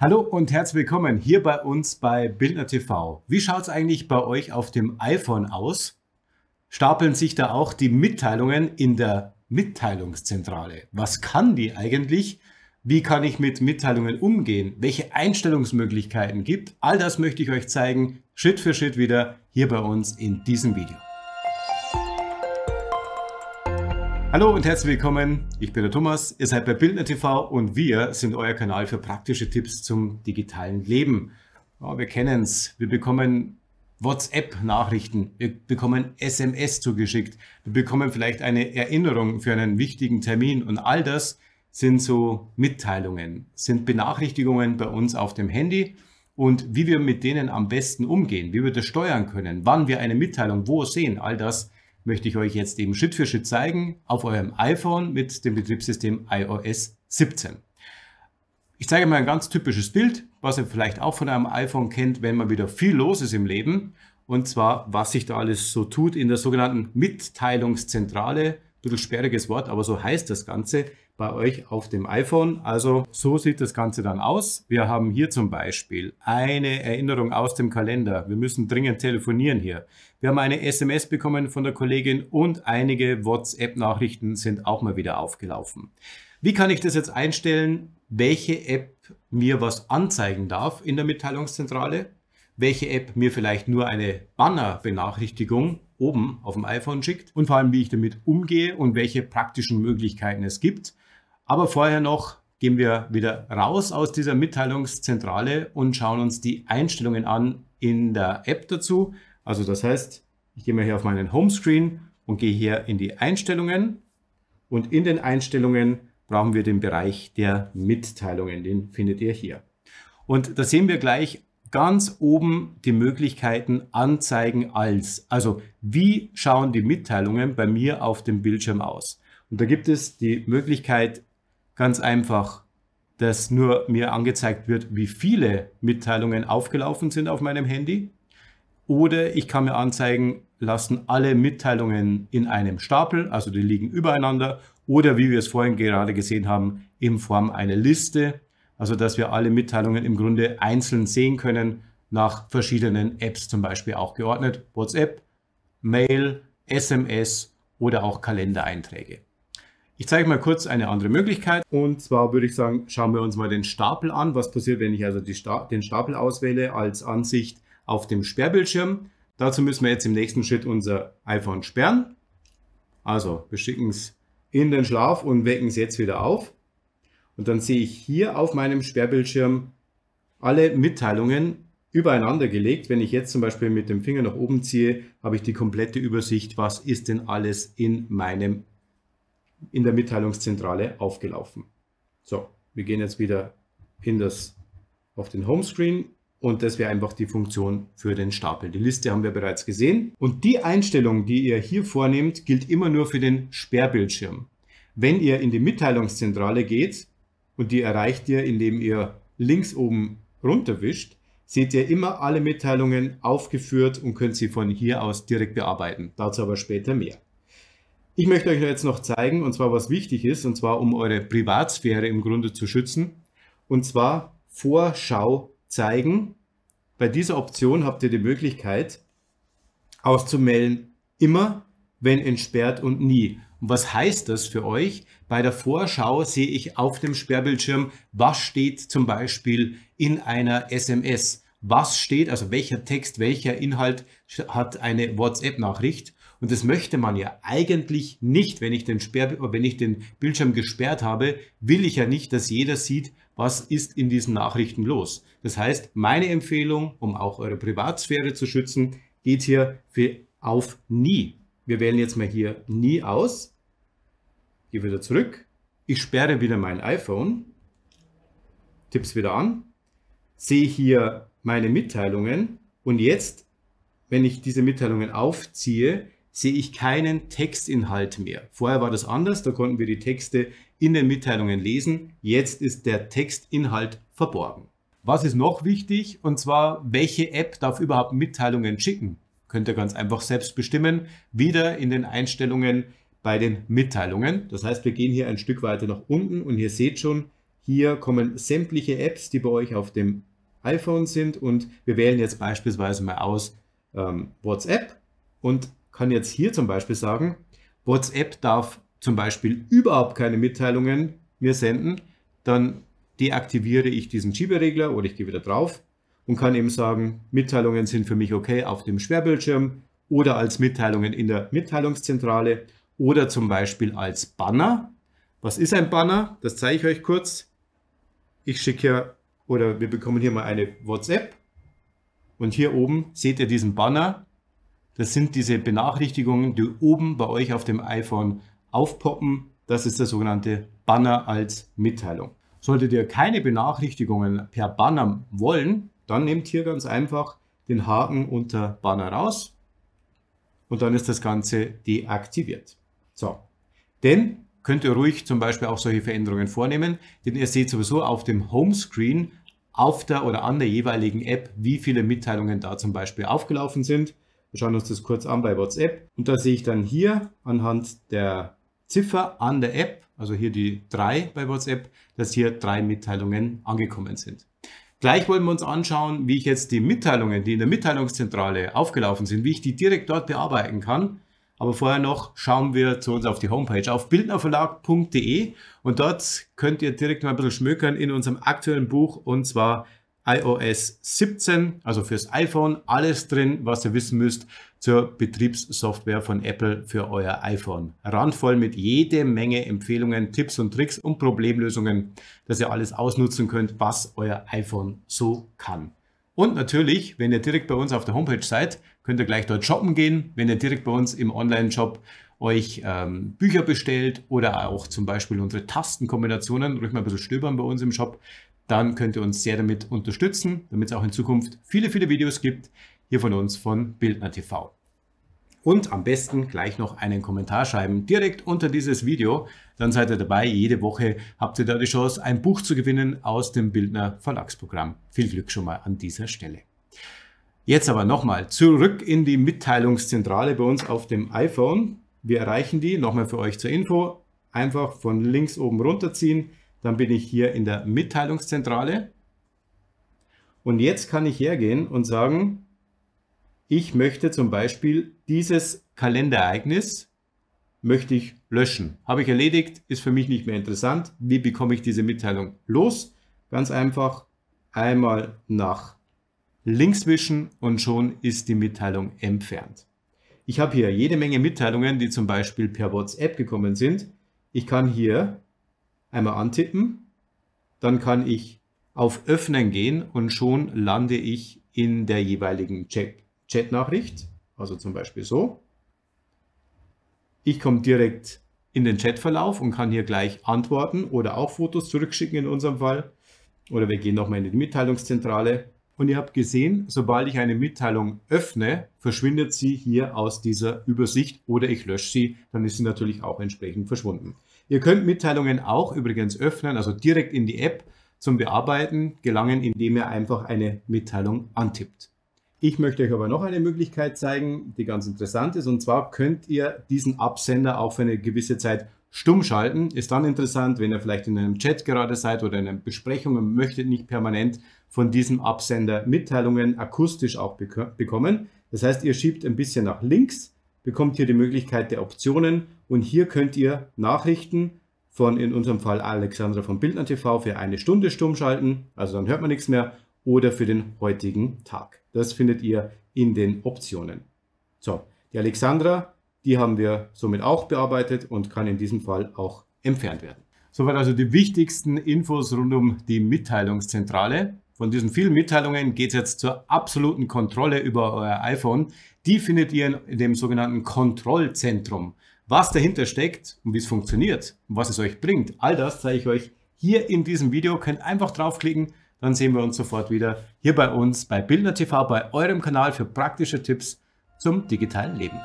Hallo und herzlich willkommen hier bei uns bei Bildner TV. Wie schaut es eigentlich bei euch auf dem iPhone aus? Stapeln sich da auch die Mitteilungen in der Mitteilungszentrale? Was kann die eigentlich? Wie kann ich mit Mitteilungen umgehen? Welche Einstellungsmöglichkeiten gibt? All das möchte ich euch zeigen, Schritt für Schritt wieder hier bei uns in diesem Video. Hallo und herzlich willkommen. Ich bin der Thomas, ihr seid bei Bildner TV und wir sind euer Kanal für praktische Tipps zum digitalen Leben. Ja, wir kennen es. Wir bekommen WhatsApp-Nachrichten, wir bekommen SMS zugeschickt, wir bekommen vielleicht eine Erinnerung für einen wichtigen Termin und all das sind so Mitteilungen, sind Benachrichtigungen bei uns auf dem Handy und wie wir mit denen am besten umgehen, wie wir das steuern können, wann wir eine Mitteilung wo sehen, all das möchte ich euch jetzt eben Schritt für Schritt zeigen auf eurem iPhone mit dem Betriebssystem iOS 17. Ich zeige mal ein ganz typisches Bild, was ihr vielleicht auch von einem iPhone kennt, wenn man wieder viel los ist im Leben. Und zwar, was sich da alles so tut in der sogenannten Mitteilungszentrale. Ein bisschen sperriges Wort, aber so heißt das Ganze bei euch auf dem iPhone. Also so sieht das Ganze dann aus. Wir haben hier zum Beispiel eine Erinnerung aus dem Kalender. Wir müssen dringend telefonieren hier. Wir haben eine SMS bekommen von der Kollegin und einige WhatsApp-Nachrichten sind auch mal wieder aufgelaufen. Wie kann ich das jetzt einstellen, welche App mir was anzeigen darf in der Mitteilungszentrale? Welche App mir vielleicht nur eine Banner-Benachrichtigung oben auf dem iPhone schickt und vor allem, wie ich damit umgehe und welche praktischen Möglichkeiten es gibt. Aber vorher noch gehen wir wieder raus aus dieser Mitteilungszentrale und schauen uns die Einstellungen an in der App dazu. Also das heißt, ich gehe mal hier auf meinen Homescreen und gehe hier in die Einstellungen. Und in den Einstellungen brauchen wir den Bereich der Mitteilungen. Den findet ihr hier. Und da sehen wir gleich ganz oben die Möglichkeiten Anzeigen als. Also wie schauen die Mitteilungen bei mir auf dem Bildschirm aus? Und da gibt es die Möglichkeit ganz einfach, dass nur mir angezeigt wird, wie viele Mitteilungen aufgelaufen sind auf meinem Handy. Oder ich kann mir anzeigen lassen, alle Mitteilungen in einem Stapel, also die liegen übereinander. Oder wie wir es vorhin gerade gesehen haben, in Form einer Liste. Also dass wir alle Mitteilungen im Grunde einzeln sehen können, nach verschiedenen Apps zum Beispiel auch geordnet. WhatsApp, Mail, SMS oder auch Kalendereinträge. Ich zeige mal kurz eine andere Möglichkeit. Und zwar würde ich sagen, schauen wir uns mal den Stapel an. Was passiert, wenn ich also Sta den Stapel auswähle als Ansicht auf dem Sperrbildschirm? Dazu müssen wir jetzt im nächsten Schritt unser iPhone sperren. Also wir schicken es in den Schlaf und wecken es jetzt wieder auf. Und dann sehe ich hier auf meinem Sperrbildschirm alle Mitteilungen übereinander gelegt. Wenn ich jetzt zum Beispiel mit dem Finger nach oben ziehe, habe ich die komplette Übersicht, was ist denn alles in meinem in der Mitteilungszentrale aufgelaufen. So, wir gehen jetzt wieder in das, auf den Homescreen und das wäre einfach die Funktion für den Stapel. Die Liste haben wir bereits gesehen. Und die Einstellung, die ihr hier vornehmt, gilt immer nur für den Sperrbildschirm. Wenn ihr in die Mitteilungszentrale geht und die erreicht ihr, indem ihr links oben runterwischt, seht ihr immer alle Mitteilungen aufgeführt und könnt sie von hier aus direkt bearbeiten. Dazu aber später mehr. Ich möchte euch jetzt noch zeigen, und zwar was wichtig ist, und zwar um eure Privatsphäre im Grunde zu schützen, und zwar Vorschau zeigen. Bei dieser Option habt ihr die Möglichkeit auszumelden, immer, wenn entsperrt und nie. Und was heißt das für euch? Bei der Vorschau sehe ich auf dem Sperrbildschirm, was steht zum Beispiel in einer SMS. Was steht, also welcher Text, welcher Inhalt hat eine WhatsApp-Nachricht. Und das möchte man ja eigentlich nicht. Wenn ich den, Sperr, wenn ich den Bildschirm gesperrt habe, will ich ja nicht, dass jeder sieht, was ist in diesen Nachrichten los. Das heißt, meine Empfehlung, um auch eure Privatsphäre zu schützen, geht hier für auf nie. Wir wählen jetzt mal hier nie aus. Gehe wieder zurück. Ich sperre wieder mein iPhone. Tipps wieder an. Sehe hier meine Mitteilungen. Und jetzt, wenn ich diese Mitteilungen aufziehe, sehe ich keinen Textinhalt mehr. Vorher war das anders, da konnten wir die Texte in den Mitteilungen lesen. Jetzt ist der Textinhalt verborgen. Was ist noch wichtig? Und zwar, welche App darf überhaupt Mitteilungen schicken? Könnt ihr ganz einfach selbst bestimmen. Wieder in den Einstellungen bei den Mitteilungen. Das heißt, wir gehen hier ein Stück weiter nach unten und ihr seht schon, hier kommen sämtliche Apps, die bei euch auf dem iPhone sind und wir wählen jetzt beispielsweise mal aus ähm, WhatsApp und kann jetzt hier zum Beispiel sagen, WhatsApp darf zum Beispiel überhaupt keine Mitteilungen mir senden, dann deaktiviere ich diesen Schieberegler oder ich gehe wieder drauf und kann eben sagen, Mitteilungen sind für mich okay auf dem Schwerbildschirm oder als Mitteilungen in der Mitteilungszentrale oder zum Beispiel als Banner. Was ist ein Banner? Das zeige ich euch kurz. Ich schicke hier oder wir bekommen hier mal eine WhatsApp und hier oben seht ihr diesen Banner das sind diese Benachrichtigungen, die oben bei euch auf dem iPhone aufpoppen. Das ist der sogenannte Banner als Mitteilung. Solltet ihr keine Benachrichtigungen per Banner wollen, dann nehmt hier ganz einfach den Haken unter Banner raus und dann ist das Ganze deaktiviert. So, denn könnt ihr ruhig zum Beispiel auch solche Veränderungen vornehmen, denn ihr seht sowieso auf dem Homescreen auf der oder an der jeweiligen App, wie viele Mitteilungen da zum Beispiel aufgelaufen sind. Wir schauen uns das kurz an bei WhatsApp. Und da sehe ich dann hier anhand der Ziffer an der App, also hier die 3 bei WhatsApp, dass hier drei Mitteilungen angekommen sind. Gleich wollen wir uns anschauen, wie ich jetzt die Mitteilungen, die in der Mitteilungszentrale aufgelaufen sind, wie ich die direkt dort bearbeiten kann. Aber vorher noch schauen wir zu uns auf die Homepage auf bildnerverlag.de und dort könnt ihr direkt mal ein bisschen schmökern in unserem aktuellen Buch und zwar iOS 17, also fürs iPhone, alles drin, was ihr wissen müsst zur Betriebssoftware von Apple für euer iPhone. Randvoll mit jede Menge Empfehlungen, Tipps und Tricks und Problemlösungen, dass ihr alles ausnutzen könnt, was euer iPhone so kann. Und natürlich, wenn ihr direkt bei uns auf der Homepage seid, könnt ihr gleich dort shoppen gehen. Wenn ihr direkt bei uns im Online-Shop euch ähm, Bücher bestellt oder auch zum Beispiel unsere Tastenkombinationen, ruhig mal ein bisschen stöbern bei uns im Shop, dann könnt ihr uns sehr damit unterstützen, damit es auch in Zukunft viele, viele Videos gibt, hier von uns von Bildner TV. Und am besten gleich noch einen Kommentar schreiben, direkt unter dieses Video. Dann seid ihr dabei. Jede Woche habt ihr da die Chance, ein Buch zu gewinnen aus dem Bildner Verlagsprogramm. Viel Glück schon mal an dieser Stelle. Jetzt aber nochmal zurück in die Mitteilungszentrale bei uns auf dem iPhone. Wir erreichen die, nochmal für euch zur Info, einfach von links oben runterziehen, dann bin ich hier in der Mitteilungszentrale. Und jetzt kann ich hergehen und sagen, ich möchte zum Beispiel dieses Kalenderereignis möchte ich löschen. Habe ich erledigt, ist für mich nicht mehr interessant. Wie bekomme ich diese Mitteilung los? Ganz einfach, einmal nach links wischen und schon ist die Mitteilung entfernt. Ich habe hier jede Menge Mitteilungen, die zum Beispiel per WhatsApp gekommen sind. Ich kann hier einmal antippen, dann kann ich auf Öffnen gehen und schon lande ich in der jeweiligen Chat-Nachricht, also zum Beispiel so. Ich komme direkt in den Chatverlauf und kann hier gleich antworten oder auch Fotos zurückschicken in unserem Fall. Oder wir gehen nochmal in die Mitteilungszentrale. Und ihr habt gesehen, sobald ich eine Mitteilung öffne, verschwindet sie hier aus dieser Übersicht oder ich lösche sie, dann ist sie natürlich auch entsprechend verschwunden. Ihr könnt Mitteilungen auch übrigens öffnen, also direkt in die App zum Bearbeiten gelangen, indem ihr einfach eine Mitteilung antippt. Ich möchte euch aber noch eine Möglichkeit zeigen, die ganz interessant ist. Und zwar könnt ihr diesen Absender auch für eine gewisse Zeit stumm schalten. Ist dann interessant, wenn ihr vielleicht in einem Chat gerade seid oder in einer Besprechung und möchtet nicht permanent von diesem Absender Mitteilungen akustisch auch bekommen. Das heißt, ihr schiebt ein bisschen nach links bekommt ihr die Möglichkeit der Optionen und hier könnt ihr Nachrichten von in unserem Fall Alexandra von Bildner TV für eine Stunde stumm schalten, also dann hört man nichts mehr, oder für den heutigen Tag. Das findet ihr in den Optionen. So, die Alexandra, die haben wir somit auch bearbeitet und kann in diesem Fall auch entfernt werden. Soweit also die wichtigsten Infos rund um die Mitteilungszentrale. Von diesen vielen Mitteilungen geht es jetzt zur absoluten Kontrolle über euer iPhone. Die findet ihr in dem sogenannten Kontrollzentrum. Was dahinter steckt und wie es funktioniert und was es euch bringt, all das zeige ich euch hier in diesem Video. Könnt einfach draufklicken, dann sehen wir uns sofort wieder hier bei uns bei Bildner TV, bei eurem Kanal für praktische Tipps zum digitalen Leben.